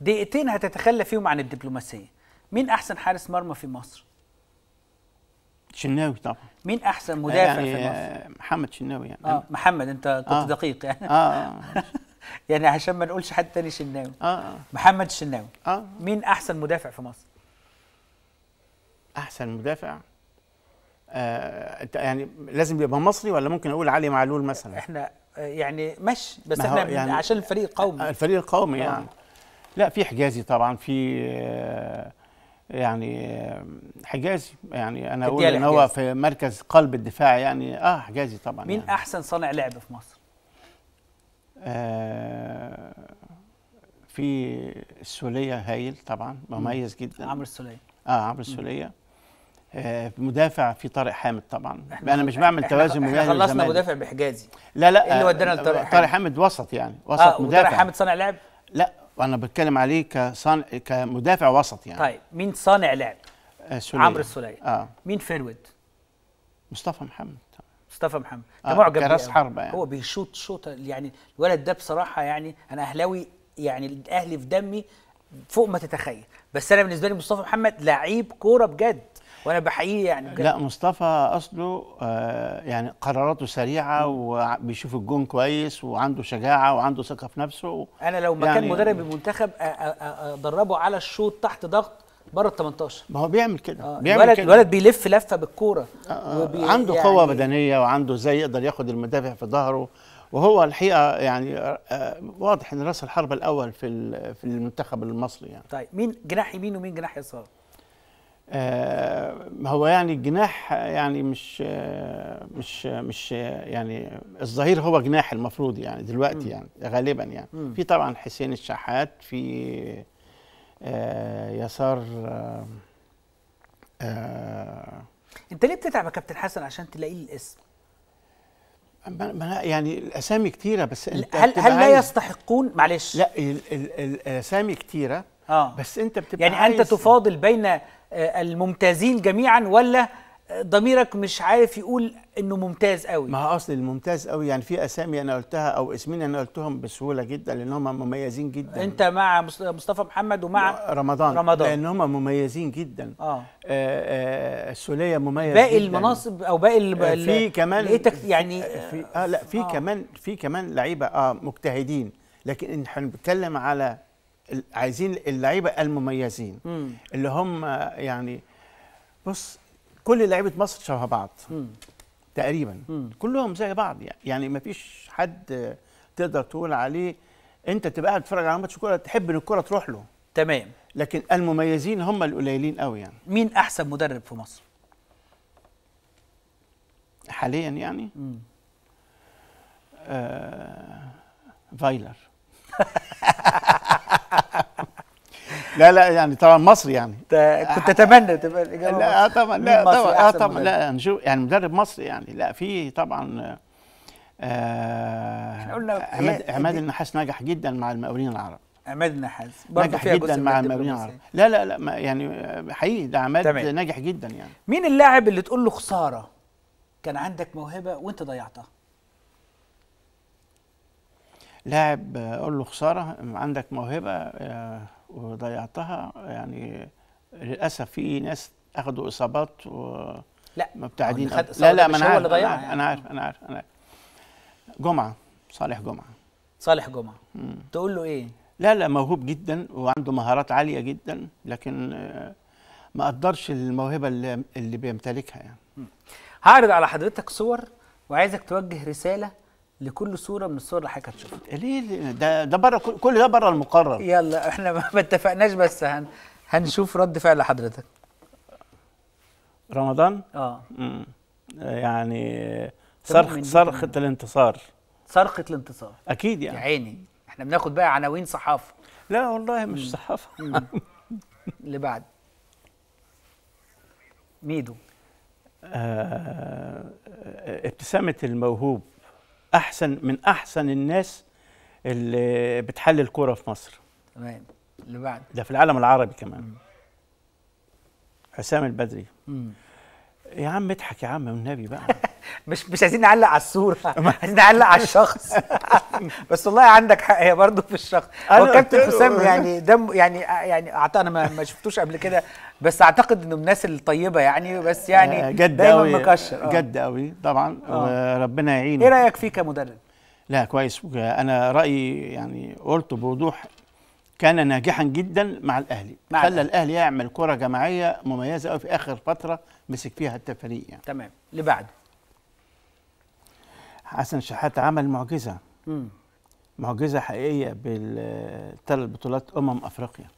دقيقتين هتتخلى فيهم عن الدبلوماسيه مين احسن حارس مرمى في مصر شناوي طبعا مين احسن آه، مدافع يعني في مصر آه، محمد شناوي يعني آه محمد انت كنت آه دقيق يعني اه, آه. يعني عشان ما نقولش حد تاني شناوي آه, آه. محمد الشناوي آه. مين احسن مدافع في مصر احسن مدافع آه يعني لازم يبقى مصري ولا ممكن اقول علي معلول مثلا احنا آه، يعني مش بس احنا يعني عشان الفريق القومي الفريق القومي يعني لا في حجازي طبعا في آه، يعني آه، حجازي يعني انا اقول ان هو في مركز قلب الدفاع يعني اه حجازي طبعا مين يعني. احسن صانع لعب في مصر؟ آه، في السوليه هايل طبعا مميز جدا عمرو السوليه اه عمرو السوليه آه مدافع في طارق حامد طبعا انا مش بعمل توازن احنا, احنا خلصنا مدافع بحجازي لا لا إيه اللي ودانا لطارق حامد طارق حامد وسط يعني وسط آه مدافع طارق حامد صانع لعب لا وانا بتكلم عليه كصانع كمدافع وسط يعني طيب مين صانع لعب؟ آه، سلية. عمرو السولية اه مين فيرود؟ مصطفى محمد مصطفى محمد انت آه معجب كراس يعني. حربة يعني. هو بيشوط شوطه يعني الولد ده بصراحه يعني انا اهلاوي يعني الاهلي في دمي فوق ما تتخيل بس انا بالنسبه لي مصطفى محمد لعيب كوره بجد وانا بحييه يعني بجد. لا مصطفى اصله آه يعني قراراته سريعه وبيشوف الجون كويس وعنده شجاعه وعنده ثقه في نفسه انا لو مكان يعني مدرب المنتخب ادربه على الشوط تحت ضغط بره ال 18 ما هو بيعمل كده آه بيعمل الولد كده الولد بيلف لفه بالكوره آه, آه، عنده يعني قوه بدنيه وعنده ازاي يقدر ياخد المدافع في ظهره وهو الحقيقه يعني آه, آه، واضح ان راس الحربه الاول في في المنتخب المصري يعني طيب مين جناح يمين ومين جناح يسار؟ آه، هو يعني الجناح يعني مش آه، مش مش آه، يعني الظهير هو جناح المفروض يعني دلوقتي يعني غالبا يعني في طبعا حسين الشحات في يسار انت ليه بتتعب يا كابتن حسن عشان تلاقي لي الاسم؟ يعني الاسامي كتيره بس انت هل هل لا يستحقون معلش لا الاسامي كتيره اه بس انت بتبقى يعني انت تفاضل بين آه، الممتازين جميعا ولا ضميرك مش عارف يقول انه ممتاز قوي ما هو اصل الممتاز قوي يعني في اسامي انا قلتها او اسمين انا قلتهم بسهوله جدا لان هم مميزين جدا انت مع مصطفى محمد ومع رمضان رمضان لان هم مميزين جدا اه, آه, آه، السوليه مميز باقي جداً. المناصب او باقي آه في كمان يعني آه، في اه لا في آه. كمان في كمان لعيبه اه مجتهدين لكن احنا بنتكلم على عايزين اللعيبه المميزين مم. اللي هم يعني بص كل لعيبه مصر شبه بعض مم. تقريبا مم. كلهم زي بعض يعني, يعني ما فيش حد تقدر تقول عليه انت تبقى قاعد تتفرج على ماتش كوره تحب ان الكوره تروح له تمام لكن المميزين هم القليلين قوي يعني مين احسن مدرب في مصر حاليا يعني آه فايلر لا لا يعني طبعا مصري يعني كنت اتمنى تبقى الاجابه آه، لا آه، طبعا لا طبعا يعني اه طبعا لا نشوف يعني مدرب مصري يعني لا في طبعا آه قلنا آه، عماد النحاس نجح جدا مع المقاولين العرب عماد النحاس نجح جدا مع المقاولين العرب لا لا لا يعني حقيقي ده عماد نجح جدا يعني مين اللاعب اللي تقول له خساره كان عندك موهبه وانت ضيعتها لاعب اقول له خساره عندك موهبه آه، وضيعتها يعني للاسف في ناس اخذوا اصابات و لا مبتعدين لا لا ما انا يعني. عارف انا عارف انا عارف انا عارف, أنا جمعه صالح جمعه صالح جمعه مم. تقول له ايه لا لا موهوب جدا وعنده مهارات عاليه جدا لكن آه، ما قدرش الموهبه اللي, اللي بيمتلكها يعني هعرض على حضرتك صور وعايزك توجه رساله لكل صوره من الصور اللي حضرتك هتشوفها ليه ده ده بره كل ده بره المقرر يلا احنا ما اتفقناش بس هن هنشوف رد فعل حضرتك رمضان اه يعني صرخ صرخه الانتصار صرخه الانتصار اكيد يعني يا عيني احنا بناخد بقى عناوين صحافه لا والله مش صحافه اللي بعد ميدو آه ابتسامه الموهوب احسن من احسن الناس اللي بتحلل كوره في مصر تمام اللي بعد ده في العالم العربي كمان مم. حسام البدري مم. يا عم اضحك يا عم والنبي بقى مش مش عايزين نعلق على الصوره عايزين نعلق على الشخص بس والله عندك حق هي برضه في الشخص هو كابتن حسام يعني دم يعني يعني انا ما, ما شفتوش قبل كده بس اعتقد انه من الناس الطيبه يعني بس يعني آه، جد دايما أوي مكشر آه. جد قوي طبعا آه. وربنا يعينه ايه رايك فيه كمدرب؟ لا كويس انا رايي يعني قلته بوضوح كان ناجحا جدا مع الاهلي مع خلى الاهلي يعمل كره جماعيه مميزه قوي في اخر فتره مسك فيها التفريق يعني. تمام اللي بعده حسن شحاته عمل معجزه مم. معجزه حقيقيه بالثلاث بطولات امم افريقيا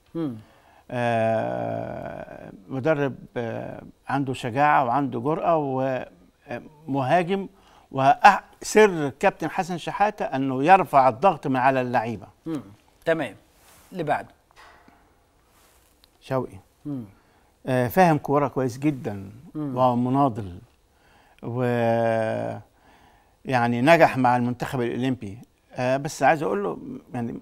آه مدرب آه عنده شجاعه وعنده جرأه ومهاجم وسر كابتن حسن شحاته انه يرفع الضغط من على اللعيبه تمام اللي بعده شوقي آه، فاهم كوره كويس جدا ومناضل و يعني نجح مع المنتخب الاولمبي آه، بس عايز اقول له يعني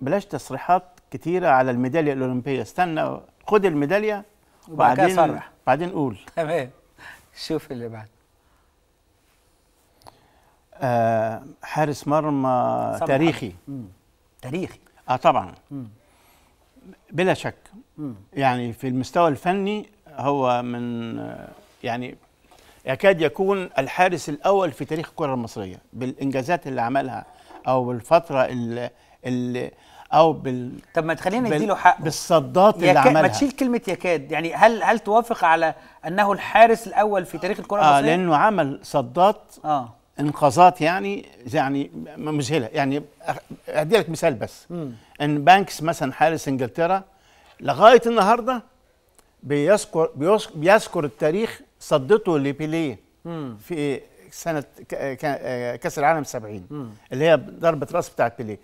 بلاش تصريحات كتيره على الميداليه الاولمبيه استنى خد الميداليه وبعدين صرح بعدين قول تمام شوف اللي بعد آه حارس مرمى تاريخي مم. تاريخي اه طبعا مم. بلا شك يعني في المستوى الفني هو من يعني يكاد يكون الحارس الأول في تاريخ الكرة المصرية بالإنجازات اللي عملها أو بالفترة اللي, اللي او بال طب ما تخلينا نديله حقه بالصدات اللي عملها ما تشيل كلمه يكاد يعني هل هل توافق على انه الحارس الاول في تاريخ الكره آه، المصريه؟ اه لانه عمل صدات اه انقاذات يعني يعني مذهله يعني اديلك لك مثال بس م. ان بانكس مثلا حارس انجلترا لغايه النهارده بيذكر بيذكر التاريخ صدته لبيليه في سنه آه، كاس العالم 70 اللي هي ضربه راس بتاعت بيليه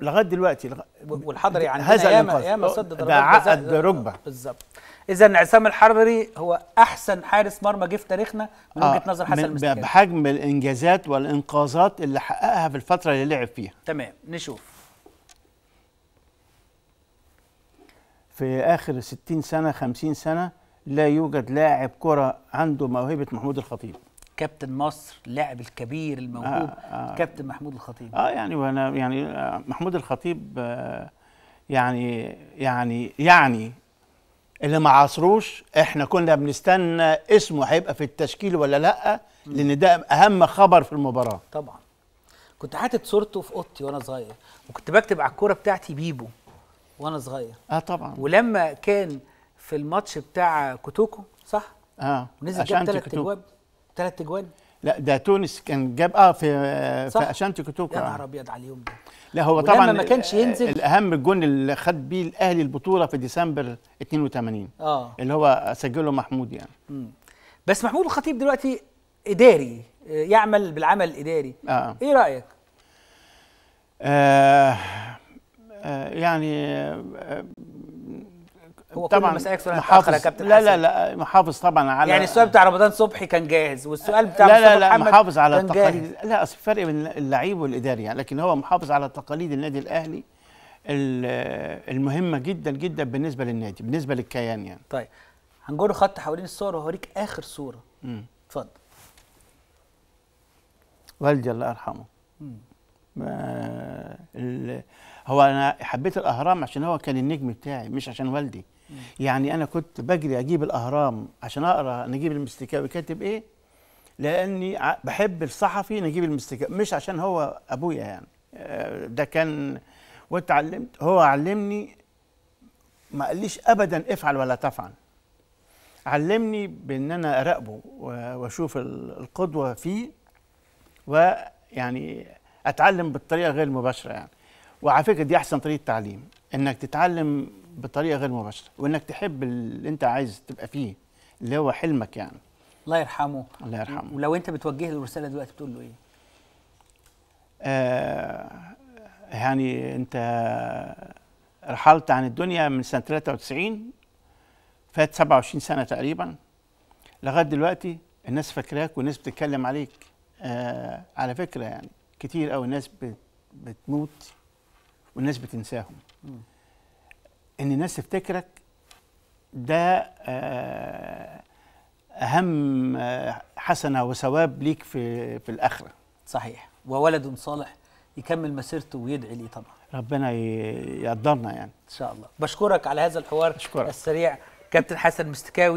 لغايه دلوقتي لغ... والحضري يعني عندنا هذا ياما ياما صد ضربات ده عقد ركبه بالظبط اذا عصام الحربري هو احسن حارس مرمى جه في تاريخنا من آه، وجهه آه نظر حسن المسكين بحجم الانجازات والانقاذات اللي حققها في الفتره اللي لعب فيها تمام نشوف في اخر 60 سنه 50 سنه لا يوجد لاعب كره عنده موهبه محمود الخطيب كابتن مصر لاعب الكبير الموهوب آه آه كابتن محمود الخطيب اه يعني وانا يعني آه، محمود الخطيب آه، يعني يعني يعني اللي ما عاصروش احنا كنا بنستنى اسمه هيبقى في التشكيل ولا لا لان ده اهم خبر في المباراه طبعا كنت حاطط صورته في اوضتي وانا صغير وكنت بكتب على الكوره بتاعتي بيبو وانا صغير اه طبعا ولما كان في الماتش بتاع كوتوكو صح اه ونزل جاب ثلاث اجوان ثلاث اجوان لا ده تونس كان جاب اه في آه، صح. في اشانتي كوتوكو يا آه. نهار ابيض على اليوم ده لا هو طبعا ما كانش آه، ينزل الاهم الجون اللي خد بيه الاهلي البطوله في ديسمبر 82 اه اللي هو سجله محمود يعني مم. بس محمود الخطيب دلوقتي اداري يعمل بالعمل الاداري آه. ايه رايك آه آه، يعني آه، هو طبعا كل سؤال محافظ يا كابتن لا لا لا محافظ طبعا على يعني السؤال آه. بتاع رمضان صبحي كان جاهز والسؤال بتاع لا لا لا محافظ على التقاليد لا اصل فرق بين اللعيب والاداري يعني لكن هو محافظ على تقاليد النادي الاهلي المهمه جدا جدا بالنسبه للنادي بالنسبه للكيان يعني طيب هنجر خط حوالين الصوره وهوريك اخر صوره اتفضل والدي الله يرحمه هو انا حبيت الاهرام عشان هو كان النجم بتاعي مش عشان والدي يعني انا كنت بجري اجيب الاهرام عشان اقرا نجيب المستكاوي كاتب ايه لاني بحب الصحفي نجيب المستكاوي مش عشان هو ابويا يعني آه، ده كان واتعلمت هو علمني ما قاليش ابدا افعل ولا تفعل علمني بان انا اراقبه واشوف القدوه فيه ويعني اتعلم بالطريقه غير مباشره يعني وعلى فكره دي احسن طريقه تعليم انك تتعلم بطريقه غير مباشره وانك تحب اللي انت عايز تبقى فيه اللي هو حلمك يعني الله يرحمه الله يرحمه ولو انت بتوجه له رساله دلوقتي بتقول له ايه؟ آه يعني انت رحلت عن الدنيا من سنه 93 فات 27 سنه تقريبا لغايه دلوقتي الناس فاكراك والناس بتتكلم عليك آه على فكره يعني كتير قوي الناس بتموت والناس بتنساهم ان الناس تفتكرك ده آه، اهم آه، حسنه وثواب ليك في في الاخره صحيح وولد صالح يكمل مسيرته ويدعي ليه طبعا ربنا يقدرنا يعني ان شاء الله بشكرك على هذا الحوار أشكرك. السريع كابتن حسن مستكاوي